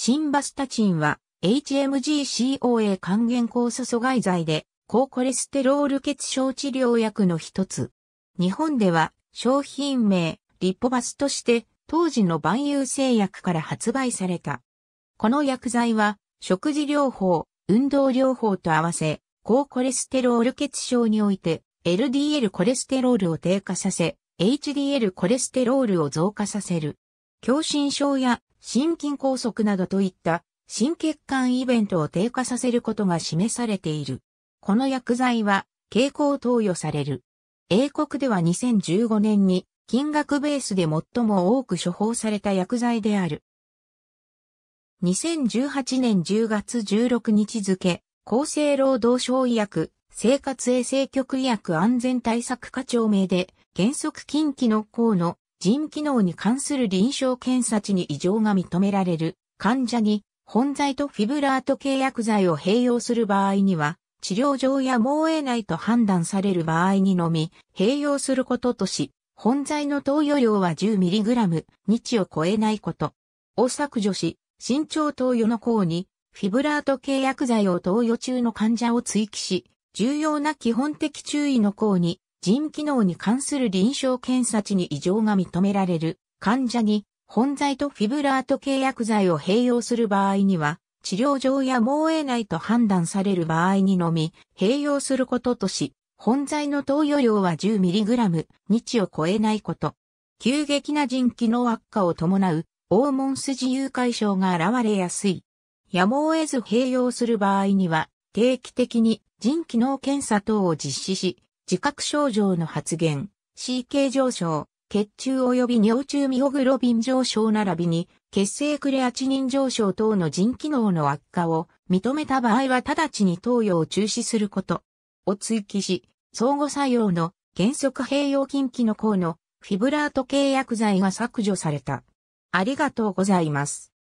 新バスタチンは HMG-CoA 還元酵素阻害剤で高コレステロール血症治療薬の一つ。日本では商品名リポバスとして当時の万有製薬から発売された。この薬剤は食事療法、運動療法と合わせ高コレステロール血症において LDL コレステロールを低下させ HDL コレステロールを増加させる。狭心症や心筋梗塞などといった心血管イベントを低下させることが示されている。この薬剤は経口投与される。英国では2015年に金額ベースで最も多く処方された薬剤である。2018年10月16日付、厚生労働省医薬、生活衛生局医薬安全対策課長名で、原則近畿の項の腎機能に関する臨床検査値に異常が認められる患者に本剤とフィブラート契約剤を併用する場合には、治療上やもう得ないと判断される場合にのみ、併用することとし、本剤の投与量は 10mg 日を超えないこと。を削除し、身長投与の項に、フィブラート契約剤を投与中の患者を追記し、重要な基本的注意の項に、腎機能に関する臨床検査値に異常が認められる患者に本剤とフィブラート契約剤を併用する場合には、治療上やもう得ないと判断される場合にのみ、併用することとし、本剤の投与量は 10mg 日を超えないこと。急激な腎機能悪化を伴う、黄門筋誘拐症が現れやすい。やむを得ず併用する場合には、定期的に腎機能検査等を実施し、自覚症状の発現、CK 上昇、血中及び尿中ミオグロビン上昇並びに、血清クレアチニン上昇等の腎機能の悪化を認めた場合は直ちに投与を中止すること。を追記し、相互作用の原則併用禁忌の項のフィブラート契約剤が削除された。ありがとうございます。